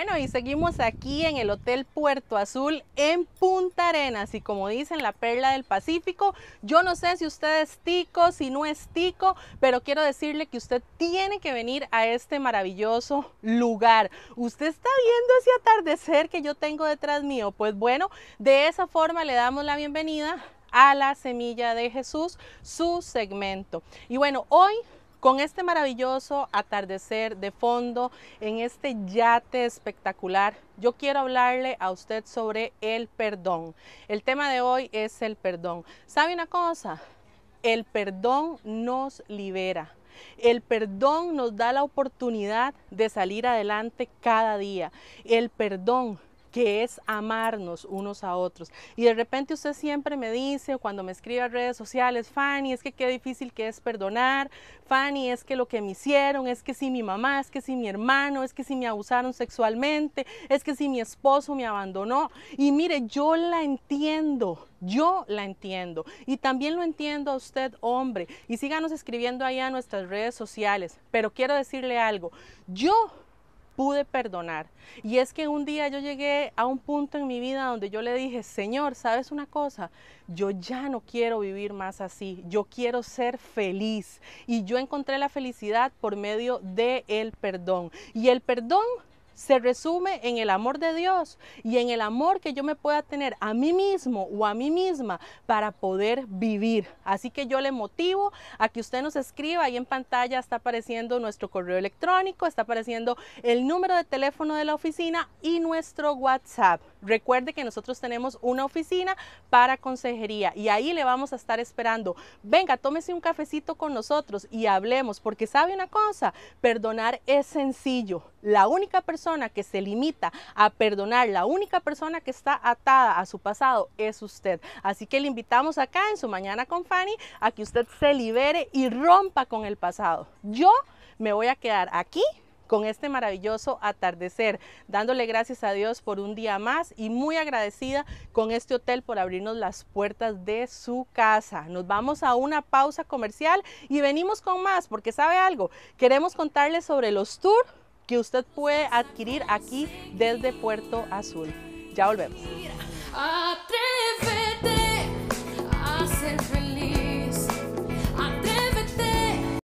Bueno, y seguimos aquí en el Hotel Puerto Azul en Punta Arenas y como dicen, la perla del Pacífico. Yo no sé si usted es tico, si no es tico, pero quiero decirle que usted tiene que venir a este maravilloso lugar. Usted está viendo ese atardecer que yo tengo detrás mío. Pues bueno, de esa forma le damos la bienvenida a la Semilla de Jesús, su segmento. Y bueno, hoy con este maravilloso atardecer de fondo en este yate espectacular, yo quiero hablarle a usted sobre el perdón. El tema de hoy es el perdón. ¿Sabe una cosa? El perdón nos libera. El perdón nos da la oportunidad de salir adelante cada día. El perdón que es amarnos unos a otros. Y de repente usted siempre me dice, cuando me escribe a redes sociales, Fanny, es que qué difícil que es perdonar, Fanny, es que lo que me hicieron, es que si mi mamá, es que si mi hermano, es que si me abusaron sexualmente, es que si mi esposo me abandonó. Y mire, yo la entiendo. Yo la entiendo y también lo entiendo a usted, hombre. Y síganos escribiendo ahí a nuestras redes sociales. Pero quiero decirle algo. Yo pude perdonar. Y es que un día yo llegué a un punto en mi vida donde yo le dije, Señor, ¿sabes una cosa? Yo ya no quiero vivir más así, yo quiero ser feliz. Y yo encontré la felicidad por medio del el perdón. Y el perdón se resume en el amor de Dios y en el amor que yo me pueda tener a mí mismo o a mí misma para poder vivir. Así que yo le motivo a que usted nos escriba. Ahí en pantalla está apareciendo nuestro correo electrónico, está apareciendo el número de teléfono de la oficina y nuestro WhatsApp. Recuerde que nosotros tenemos una oficina para consejería y ahí le vamos a estar esperando. Venga, tómese un cafecito con nosotros y hablemos, porque sabe una cosa, perdonar es sencillo. La única persona que se limita a perdonar, la única persona que está atada a su pasado es usted. Así que le invitamos acá en su mañana con Fanny a que usted se libere y rompa con el pasado. Yo me voy a quedar aquí con este maravilloso atardecer, dándole gracias a Dios por un día más y muy agradecida con este hotel por abrirnos las puertas de su casa. Nos vamos a una pausa comercial y venimos con más, porque sabe algo, queremos contarle sobre los tours que usted puede adquirir aquí desde Puerto Azul. Ya volvemos. Ah,